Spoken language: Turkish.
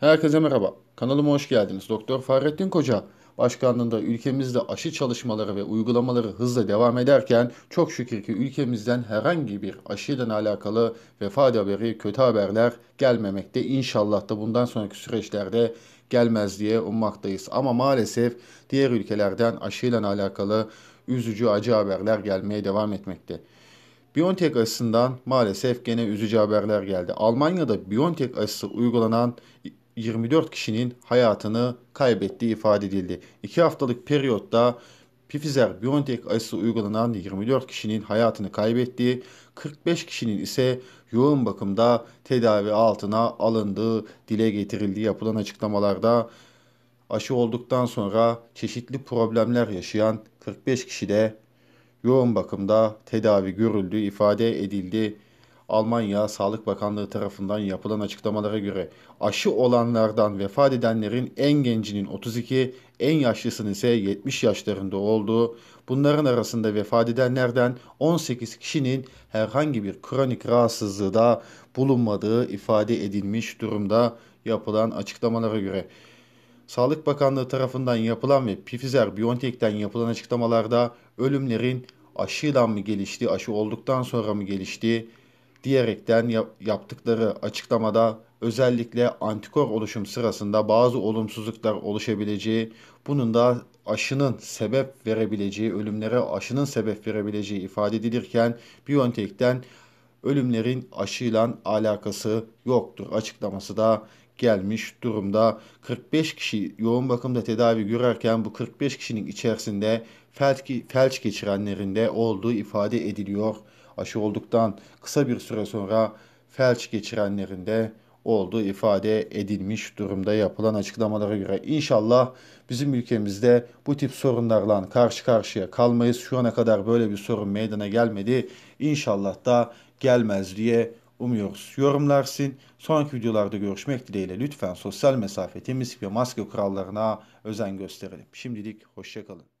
Herkese merhaba. Kanalıma hoş geldiniz. Doktor Fahrettin Koca başkanlığında ülkemizde aşı çalışmaları ve uygulamaları hızla devam ederken çok şükür ki ülkemizden herhangi bir aşıyla alakalı vefat haberi, kötü haberler gelmemekte. İnşallah da bundan sonraki süreçlerde gelmez diye ummaktayız. Ama maalesef diğer ülkelerden aşıyla alakalı üzücü acı haberler gelmeye devam etmekte. BioNTech aşısından maalesef gene üzücü haberler geldi. Almanya'da BioNTech aşısı uygulanan 24 kişinin hayatını kaybettiği ifade edildi. 2 haftalık periyotta Pfizer-BioNTech aşısı uygulanan 24 kişinin hayatını kaybettiği, 45 kişinin ise yoğun bakımda tedavi altına alındığı dile getirildiği yapılan açıklamalarda aşı olduktan sonra çeşitli problemler yaşayan 45 kişi de yoğun bakımda tedavi görüldüğü ifade edildi. Almanya Sağlık Bakanlığı tarafından yapılan açıklamalara göre aşı olanlardan vefat edenlerin en gencinin 32, en yaşlısının ise 70 yaşlarında olduğu, bunların arasında vefat edenlerden 18 kişinin herhangi bir kronik rahatsızlığı da bulunmadığı ifade edilmiş durumda yapılan açıklamalara göre. Sağlık Bakanlığı tarafından yapılan ve Pfizer-BioNTech'ten yapılan açıklamalarda ölümlerin aşıdan mı gelişti, aşı olduktan sonra mı gelişti, diyerekten yaptıkları açıklamada özellikle antikor oluşum sırasında bazı olumsuzluklar oluşabileceği, bunun da aşının sebep verebileceği, ölümlere aşının sebep verebileceği ifade edilirken Biontech'ten ölümlerin aşıyla alakası yoktur açıklaması da gelmiş durumda. 45 kişi yoğun bakımda tedavi görerken bu 45 kişinin içerisinde felç, felç geçirenlerin de olduğu ifade ediliyor aşı olduktan kısa bir süre sonra felç geçirenlerinde olduğu ifade edilmiş durumda yapılan açıklamalara göre. inşallah bizim ülkemizde bu tip sorunlarla karşı karşıya kalmayız. Şu ana kadar böyle bir sorun meydana gelmedi. İnşallah da gelmez diye umuyoruz. Yorumlarsın. Sonraki videolarda görüşmek dileğiyle lütfen sosyal mesafe, temizlik ve maske kurallarına özen gösterelim. Şimdilik hoşçakalın.